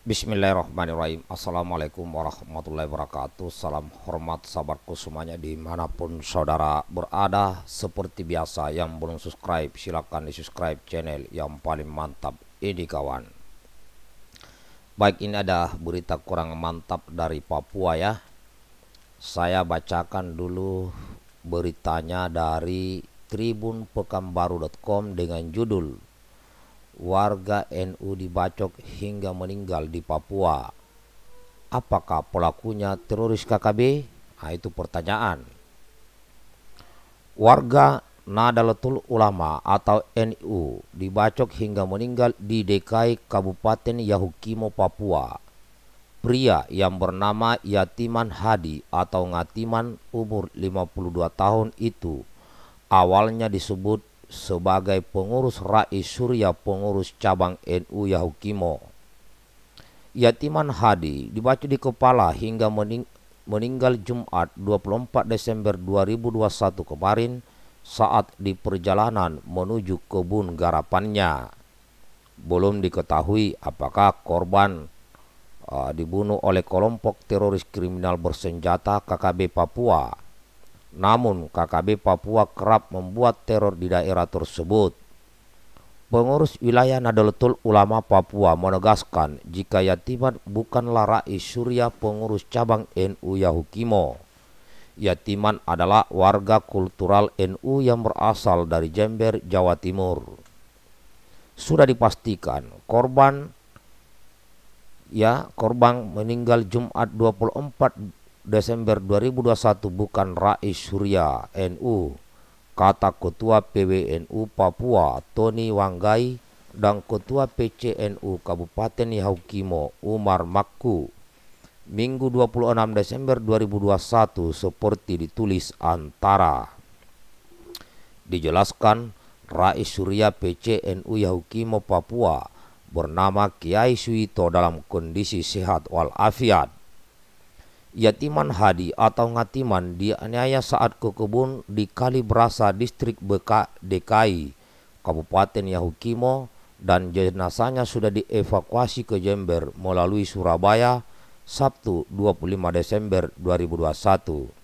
Bismillahirrahmanirrahim Assalamualaikum warahmatullahi wabarakatuh Salam hormat sahabatku semuanya Dimanapun saudara berada Seperti biasa yang belum subscribe Silahkan di subscribe channel yang paling mantap Ini kawan Baik ini ada berita kurang mantap dari Papua ya Saya bacakan dulu beritanya dari Pekanbaru.com dengan judul warga NU dibacok hingga meninggal di Papua. Apakah pelakunya teroris KKB? Nah, itu pertanyaan. Warga Nadalatul Ulama atau NU dibacok hingga meninggal di DKI Kabupaten Yahukimo, Papua. Pria yang bernama Yatiman Hadi atau Ngatiman umur 52 tahun itu awalnya disebut sebagai pengurus Rai Surya pengurus cabang NU Yahukimo. Yatiman Hadi dibaca di kepala hingga mening meninggal Jumat 24 Desember 2021 kemarin saat di perjalanan menuju kebun garapannya. Belum diketahui apakah korban uh, dibunuh oleh kelompok teroris kriminal bersenjata KKB Papua namun KKB Papua kerap membuat teror di daerah tersebut. Pengurus wilayah Nadalatul Ulama Papua menegaskan jika Yatiman bukanlah Rais Surya pengurus cabang NU Yahukimo. Yatiman adalah warga kultural NU yang berasal dari Jember, Jawa Timur. Sudah dipastikan korban ya korban meninggal Jumat 24 Desember 2021 bukan Rais Surya NU, kata Ketua PWNU Papua Tony Wanggai dan Ketua PCNU Kabupaten Yahukimo Umar Makku. Minggu 26 Desember 2021 seperti ditulis antara. Dijelaskan, Rais Surya PCNU Yahukimo Papua bernama Kiai Suito dalam kondisi sehat walafiat. Yatiman Hadi atau Ngatiman dianiaya saat ke kebun di Kalibrasa, Distrik Beka, DKI, Kabupaten Yahukimo, dan jenazahnya sudah dievakuasi ke Jember melalui Surabaya, Sabtu 25 Desember 2021.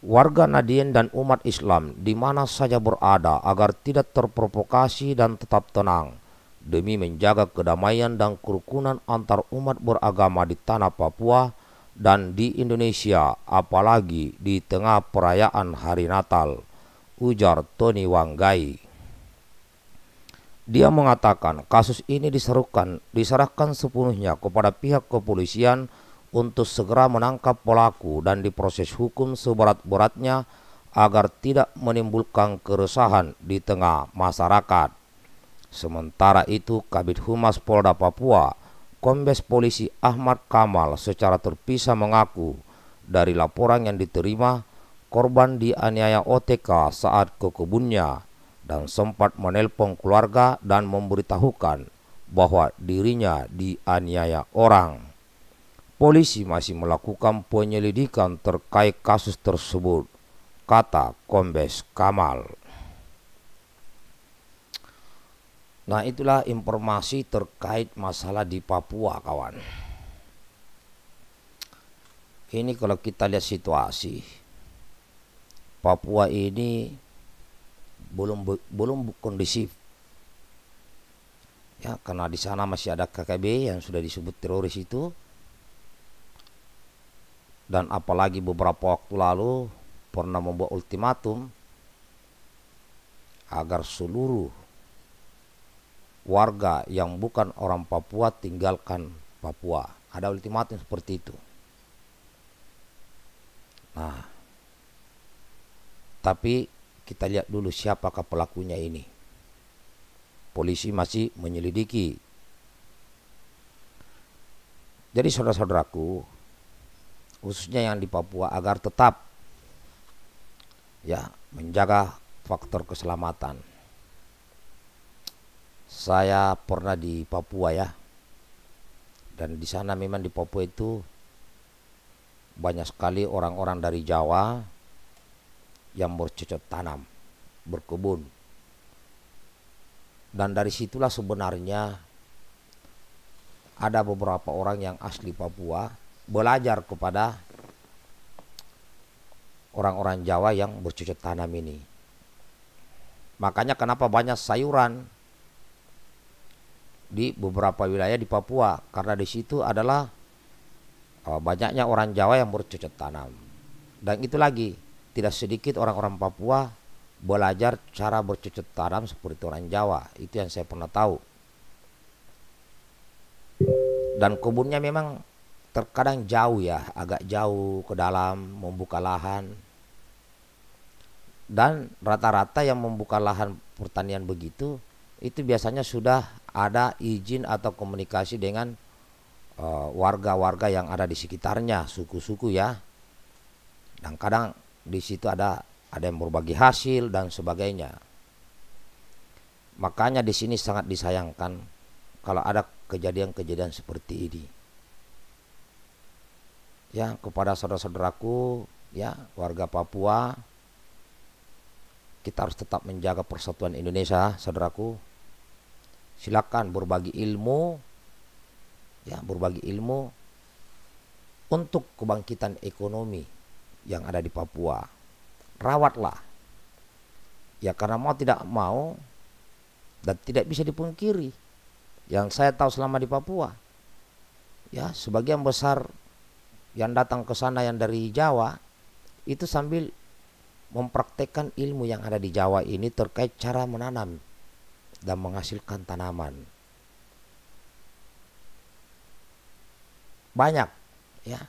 Warga Nadien dan umat Islam di mana saja berada agar tidak terprovokasi dan tetap tenang demi menjaga kedamaian dan kerukunan antar umat beragama di tanah Papua, dan di Indonesia apalagi di tengah perayaan hari Natal, ujar Tony Wanggai. Dia mengatakan kasus ini diserukan, diserahkan sepenuhnya kepada pihak kepolisian untuk segera menangkap pelaku dan diproses hukum seberat-beratnya agar tidak menimbulkan keresahan di tengah masyarakat. Sementara itu Kabit Humas Polda Papua Kombes Polisi Ahmad Kamal secara terpisah mengaku dari laporan yang diterima korban dianiaya OTK saat ke kebunnya dan sempat menelpon keluarga dan memberitahukan bahwa dirinya dianiaya orang. Polisi masih melakukan penyelidikan terkait kasus tersebut, kata Kombes Kamal. Nah itulah informasi terkait masalah di Papua kawan Ini kalau kita lihat situasi Papua ini belum belum kondisif ya karena di sana masih ada KKB yang sudah disebut teroris itu dan apalagi beberapa waktu lalu pernah membuat ultimatum agar seluruh warga yang bukan orang Papua tinggalkan Papua. Ada ultimatum seperti itu. Nah, tapi kita lihat dulu siapakah pelakunya ini. Polisi masih menyelidiki. Jadi saudara-saudaraku, khususnya yang di Papua agar tetap ya menjaga faktor keselamatan saya pernah di Papua ya dan di sana memang di Papua itu banyak sekali orang-orang dari Jawa yang bercocok tanam berkebun dan dari situlah sebenarnya ada beberapa orang yang asli Papua belajar kepada orang-orang Jawa yang bercocok tanam ini makanya kenapa banyak sayuran di beberapa wilayah di Papua karena di situ adalah uh, banyaknya orang Jawa yang bercocok tanam. Dan itu lagi tidak sedikit orang-orang Papua belajar cara bercocok tanam seperti orang Jawa. Itu yang saya pernah tahu. Dan kebunnya memang terkadang jauh ya, agak jauh ke dalam membuka lahan. Dan rata-rata yang membuka lahan pertanian begitu itu biasanya sudah ada izin atau komunikasi dengan eh, warga-warga uh, yang ada di sekitarnya, suku-suku ya. Dan kadang di situ ada ada yang berbagi hasil dan sebagainya. Makanya di sini sangat disayangkan kalau ada kejadian-kejadian seperti ini. Ya, kepada saudara-saudaraku, ya, warga Papua, kita harus tetap menjaga persatuan Indonesia, saudaraku silakan berbagi ilmu ya berbagi ilmu untuk kebangkitan ekonomi yang ada di Papua rawatlah ya karena mau tidak mau dan tidak bisa dipungkiri yang saya tahu selama di Papua ya sebagian besar yang datang ke sana yang dari Jawa itu sambil mempraktekkan ilmu yang ada di Jawa ini terkait cara menanam dan menghasilkan tanaman. Banyak ya.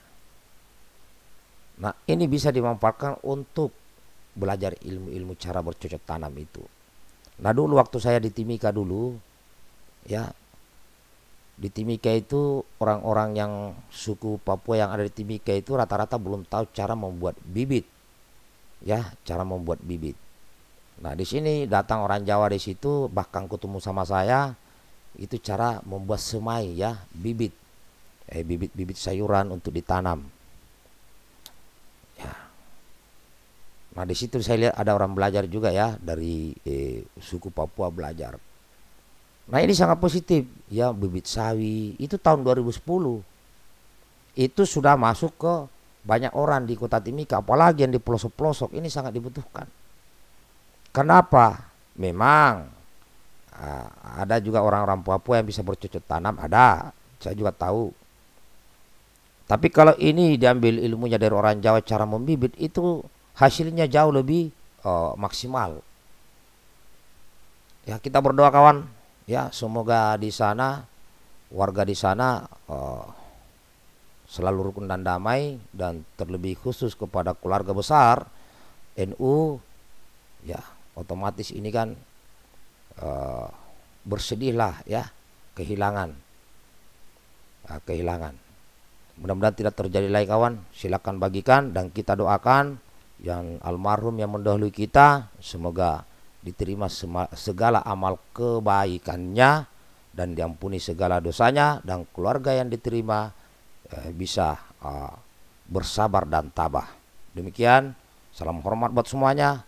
Nah, ini bisa dimanfaatkan untuk belajar ilmu-ilmu cara bercocok tanam itu. Nah, dulu waktu saya di Timika dulu ya di Timika itu orang-orang yang suku Papua yang ada di Timika itu rata-rata belum tahu cara membuat bibit ya cara membuat bibit Nah di sini datang orang Jawa di situ bahkan ketemu sama saya itu cara membuat semai ya bibit eh bibit-bibit sayuran untuk ditanam. Ya. Nah di situ saya lihat ada orang belajar juga ya dari eh, suku Papua belajar. Nah ini sangat positif ya bibit sawi itu tahun 2010 itu sudah masuk ke banyak orang di kota Timika apalagi yang di pelosok-pelosok ini sangat dibutuhkan. Kenapa? Memang uh, ada juga orang-orang Papua yang bisa bercocok tanam, ada. Saya juga tahu. Tapi kalau ini diambil ilmunya dari orang Jawa cara membibit itu hasilnya jauh lebih uh, maksimal. Ya kita berdoa kawan, ya semoga di sana warga di sana uh, selalu rukun dan damai dan terlebih khusus kepada keluarga besar NU ya otomatis ini kan uh, bersedihlah ya kehilangan uh, kehilangan mudah-mudahan tidak terjadi lagi kawan silakan bagikan dan kita doakan yang almarhum yang mendahului kita semoga diterima segala amal kebaikannya dan diampuni segala dosanya dan keluarga yang diterima eh, bisa eh, bersabar dan tabah demikian salam hormat buat semuanya